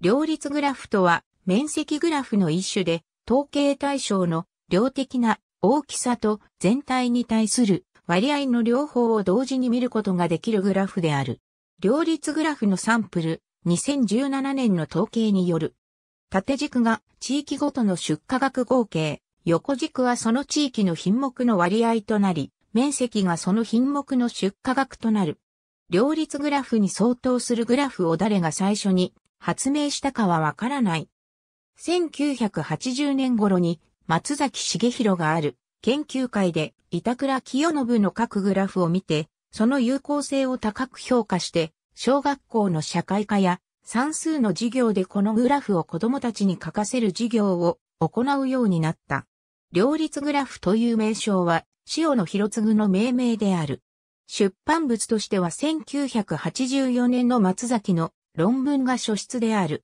両立グラフとは、面積グラフの一種で、統計対象の量的な大きさと全体に対する割合の両方を同時に見ることができるグラフである。両立グラフのサンプル、2017年の統計による。縦軸が地域ごとの出荷額合計、横軸はその地域の品目の割合となり、面積がその品目の出荷額となる。両立グラフに相当するグラフを誰が最初に発明したかはわからない。1980年頃に松崎茂弘がある研究会で板倉清信の各グラフを見て、その有効性を高く評価して、小学校の社会科や算数の授業でこのグラフを子供たちに書かせる授業を行うようになった。両立グラフという名称は、塩野博次の命名である。出版物としては1984年の松崎の論文が書出である。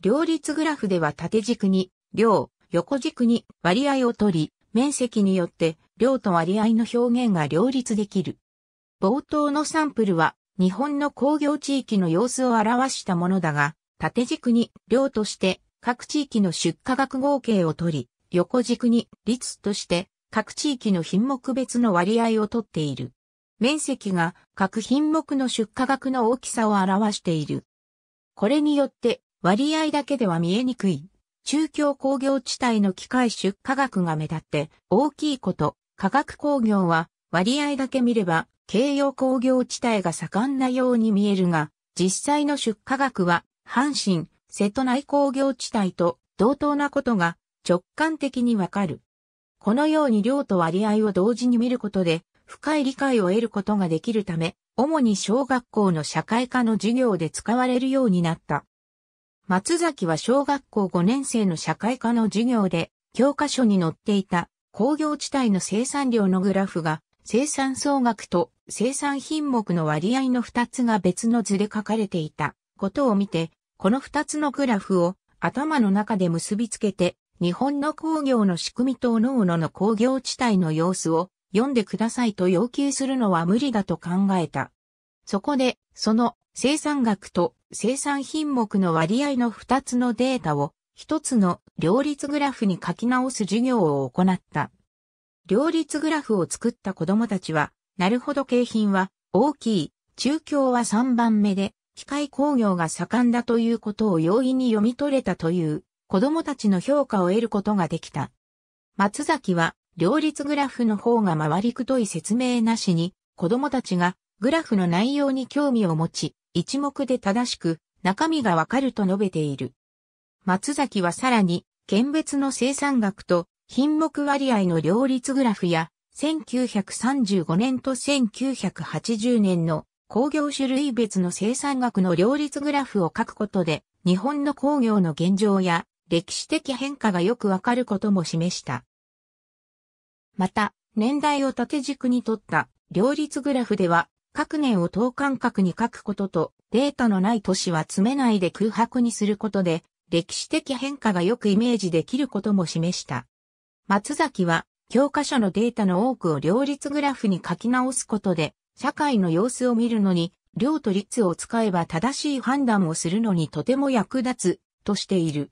両立グラフでは縦軸に、量、横軸に割合を取り、面積によって量と割合の表現が両立できる。冒頭のサンプルは日本の工業地域の様子を表したものだが、縦軸に量として各地域の出荷額合計を取り、横軸に率として各地域の品目別の割合を取っている。面積が各品目の出荷額の大きさを表している。これによって割合だけでは見えにくい。中京工業地帯の機械出荷額が目立って大きいこと、化学工業は割合だけ見れば、京葉工業地帯が盛んなように見えるが、実際の出荷額は、阪神、瀬戸内工業地帯と同等なことが直感的にわかる。このように量と割合を同時に見ることで、深い理解を得ることができるため、主に小学校の社会科の授業で使われるようになった。松崎は小学校5年生の社会科の授業で、教科書に載っていた工業地帯の生産量のグラフが、生産総額と生産品目の割合の2つが別の図で書かれていたことを見て、この2つのグラフを頭の中で結びつけて、日本の工業の仕組みと各のの工業地帯の様子を読んでくださいと要求するのは無理だと考えた。そこで、その生産額と生産品目の割合の2つのデータを1つの両立グラフに書き直す授業を行った。両立グラフを作った子供たちは、なるほど景品は大きい、中京は3番目で、機械工業が盛んだということを容易に読み取れたという子供たちの評価を得ることができた。松崎は両立グラフの方が回りくどい説明なしに、子供たちがグラフの内容に興味を持ち、一目で正しく中身がわかると述べている。松崎はさらに、県別の生産額と品目割合の両立グラフや、1935年と1980年の工業種類別の生産額の両立グラフを書くことで、日本の工業の現状や歴史的変化がよくわかることも示した。また、年代を縦軸にとった両立グラフでは、各年を等間隔に書くことと、データのない年は詰めないで空白にすることで、歴史的変化がよくイメージできることも示した。松崎は、教科書のデータの多くを両立グラフに書き直すことで、社会の様子を見るのに、量と率を使えば正しい判断をするのにとても役立つ、としている。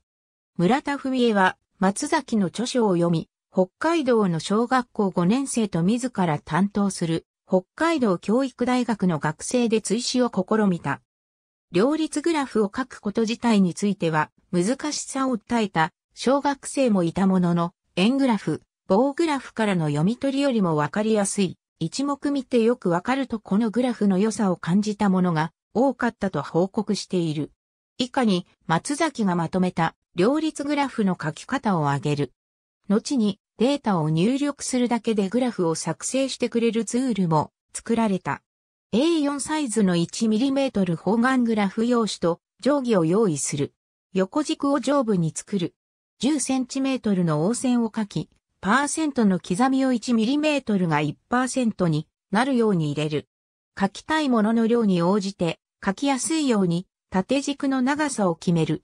村田文江は、松崎の著書を読み、北海道の小学校5年生と自ら担当する北海道教育大学の学生で追試を試みた。両立グラフを書くこと自体については難しさを訴えた小学生もいたものの、円グラフ、棒グラフからの読み取りよりもわかりやすい。一目見てよくわかるとこのグラフの良さを感じたものが多かったと報告している。以下に松崎がまとめた両立グラフの書き方を挙げる。後にデータを入力するだけでグラフを作成してくれるツールも作られた。A4 サイズの 1mm 方眼グラフ用紙と定規を用意する。横軸を上部に作る。10cm の応線を書き、パーセントの刻みを 1mm が1%になるように入れる。書きたいものの量に応じて書きやすいように縦軸の長さを決める。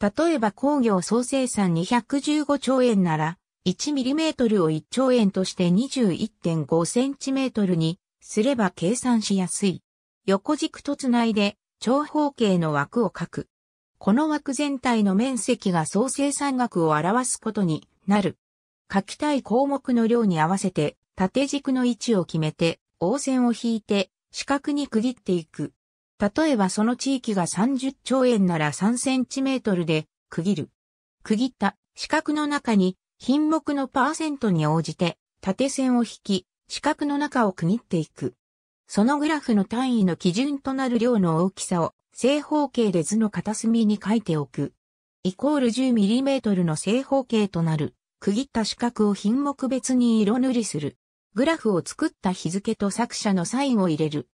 例えば工業総生産215兆円なら 1mm を1兆円として 21.5cm にすれば計算しやすい。横軸とつないで長方形の枠を書く。この枠全体の面積が総生産額を表すことになる。書きたい項目の量に合わせて縦軸の位置を決めて、横線を引いて四角に区切っていく。例えばその地域が30兆円なら3センチメートルで区切る。区切った四角の中に品目のパーセントに応じて縦線を引き、四角の中を区切っていく。そのグラフの単位の基準となる量の大きさを正方形で図の片隅に書いておく。イコール 10mm の正方形となる、区切った四角を品目別に色塗りする。グラフを作った日付と作者のサインを入れる。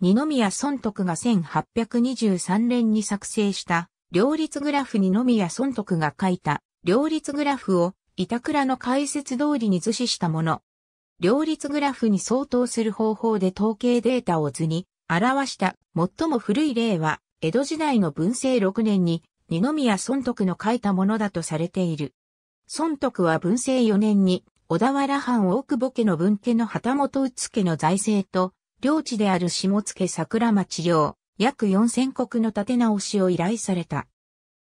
二宮尊徳が1823年に作成した、両立グラフ二宮尊徳が書いた、両立グラフを板倉の解説通りに図示したもの。両立グラフに相当する方法で統計データを図に表した最も古い例は、江戸時代の文政6年に二宮尊徳の書いたものだとされている。孫徳は文政4年に小田原藩大久保家の文家の旗本うつ家の財政と、領地である下野桜町領、約4000石の立て直しを依頼された。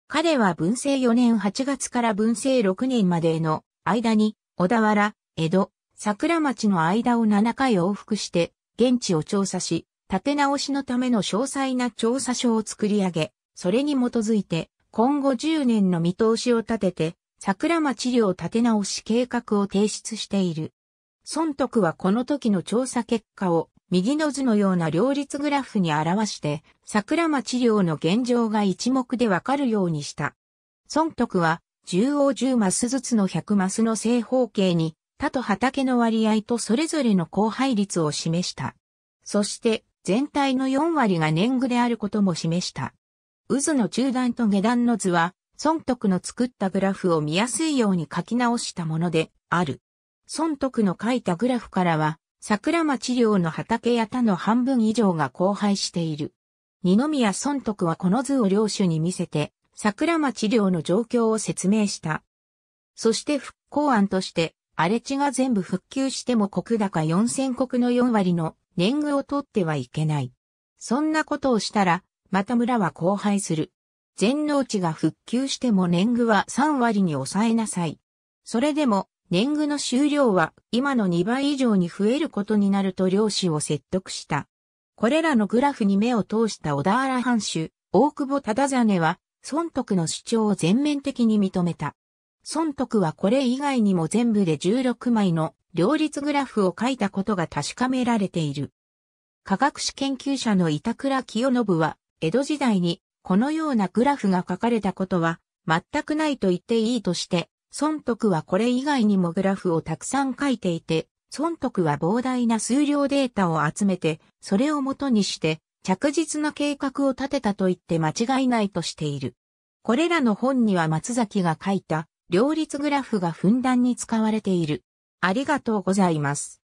彼は文政4年8月から文政6年までの間に、小田原、江戸、桜町の間を7回往復して、現地を調査し、立て直しのための詳細な調査書を作り上げ、それに基づいて、今後10年の見通しを立てて、桜町領立て直し計画を提出している。孫徳はこの時の調査結果を右の図のような両立グラフに表して、桜町寮の現状が一目でわかるようにした。孫徳は、中央10マスずつの100マスの正方形に、他と畑の割合とそれぞれの交配率を示した。そして、全体の4割が年貢であることも示した。渦の中段と下段の図は、孫徳の作ったグラフを見やすいように書き直したものである。孫徳の書いたグラフからは、桜町寮の畑や他の半分以上が荒廃している。二宮尊徳はこの図を領主に見せて、桜町寮の状況を説明した。そして復興案として、荒れ地が全部復旧しても国高4000国の4割の年貢を取ってはいけない。そんなことをしたら、また村は荒廃する。全農地が復旧しても年貢は3割に抑えなさい。それでも、年貢の収量は今の2倍以上に増えることになると漁師を説得した。これらのグラフに目を通した小田原藩主、大久保忠真は、孫徳の主張を全面的に認めた。孫徳はこれ以外にも全部で16枚の両立グラフを書いたことが確かめられている。科学史研究者の板倉清信は、江戸時代にこのようなグラフが書かれたことは全くないと言っていいとして、孫徳はこれ以外にもグラフをたくさん書いていて、孫徳は膨大な数量データを集めて、それをもとにして、着実な計画を立てたと言って間違いないとしている。これらの本には松崎が書いた、両立グラフがふんだんに使われている。ありがとうございます。